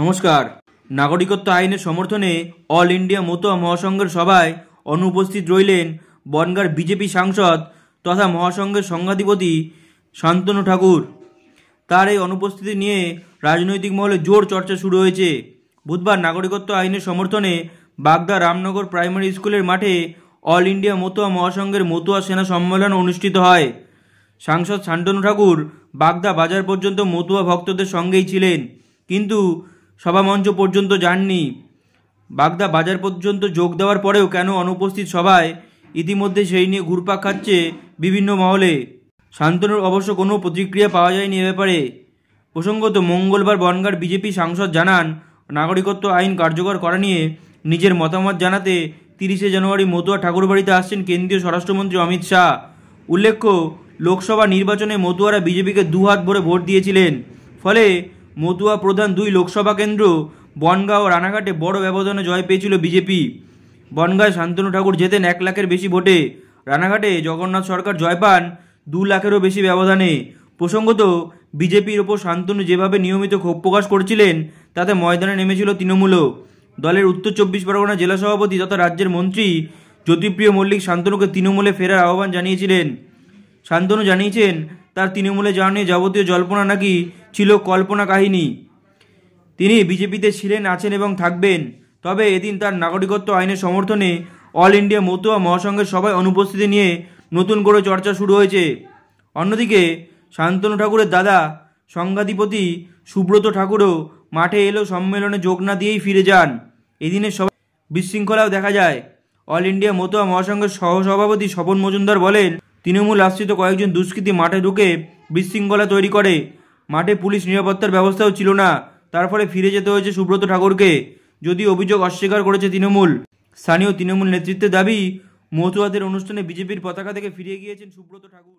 নমস্কার নাগরিকত্ব আইনের সমর্থনে অল ইন্ডিয়া মতুয়া মহাসংঘের সভায় অনুপস্থিত রইলেন বনগার বিজেপি সাংসদ তথা মহাসংঘের সংঘাধিপতি শান্তনু ঠাকুর তার এই অনুপস্থিতি নিয়ে রাজনৈতিক মহলে জোর চর্চা শুরু হয়েছে বুধবার নাগরিকত্ব আইনের সমর্থনে বাগদা রামনগর প্রাইমারি স্কুলের মাঠে অল ইন্ডিয়া মতুয়া মহাসংঘের মতুয়া সেনা সম্মেলন অনুষ্ঠিত হয় সাংসদ শান্তনু ঠাকুর বাগদা বাজার পর্যন্ত মতুয়া ভক্তদের সঙ্গেই ছিলেন কিন্তু সভা মঞ্চ পর্যন্ত যাননি বাগদা বাজার পর্যন্ত যোগ দেওয়ার পরেও কেন অনুপস্থিত সভায় ইতিমধ্যে সেই নিয়ে ঘুরপাক খাচ্ছে বিভিন্ন মহলে শান্তনুর অবশ্য কোনো প্রতিক্রিয়া পাওয়া যায়নি এ ব্যাপারে প্রসঙ্গত মঙ্গলবার বনগাঁর বিজেপি সাংসদ জানান নাগরিকত্ব আইন কার্যকর করা নিয়ে নিজের মতামত জানাতে তিরিশে জানুয়ারি মতুয়া ঠাকুরবাড়িতে আসছেন কেন্দ্রীয় স্বরাষ্ট্রমন্ত্রী অমিত শাহ উল্লেখ্য লোকসভা নির্বাচনে মতুয়ারা বিজেপিকে দুহাত ভরে ভোট দিয়েছিলেন ফলে মতুয়া প্রধান দুই লোকসভা কেন্দ্র বনগাঁ ও রানাঘাটে বড় ব্যবধানে জয় পেয়েছিল বিজেপি বনগাঁয় শান্তনু ঠাকুর যেতেন এক লাখের বেশি ভোটে রানাঘাটে জগন্নাথ সরকার জয় পান দু লাখেরও বেশি ব্যবধানে প্রসঙ্গত বিজেপির ওপর শান্তনু যেভাবে নিয়মিত ক্ষোভ প্রকাশ করছিলেন তাতে ময়দানে নেমেছিল তৃণমূলও দলের উত্তর চব্বিশ পরগনা জেলা সভাপতি তথা রাজ্যের মন্ত্রী জ্যোতিপ্রিয় মল্লিক শান্তনুকে তৃণমূলে ফেরার আহ্বান জানিয়েছিলেন শান্তনু জানিয়েছেন তার তৃণমূলে যাওয়া নিয়ে যাবতীয় জল্পনা নাকি ছিল কল্পনা কাহিনী তিনি বিজেপিতে ছিলেন আছেন এবং থাকবেন তবে এদিন তার নাগরিকত্ব আইনের সমর্থনে অল ইন্ডিয়া মতুয়া মহাসংঘের সবাই অনুপস্থিতি নিয়ে নতুন করে চর্চা শুরু হয়েছে অন্যদিকে শান্তনু ঠাকুরের দাদা সংঘাধিপতি সুব্রত ঠাকুরও মাঠে এলো সম্মেলনে যোগ না দিয়েই ফিরে যান এদিনের সব বিশৃঙ্খলাও দেখা যায় অল ইন্ডিয়া মতুয়া মহাসংঘের সহসভাপতি স্বপন মজুমদার বলেন তৃণমূল আশ্রিত কয়েকজন দুষ্কৃতী মাঠে ঢুকে বিশৃঙ্খলা তৈরি করে মাঠে পুলিশ নিরাপত্তার ব্যবস্থাও ছিল না তার ফলে ফিরে যেতে হয়েছে সুব্রত ঠাকুরকে যদি অভিযোগ অস্বীকার করেছে তৃণমূল স্থানীয় তৃণমূল নেতৃত্বের দাবি মতুয়াদের অনুষ্ঠানে বিজেপির পতাকা থেকে ফিরে গিয়েছেন সুব্রত ঠাকুর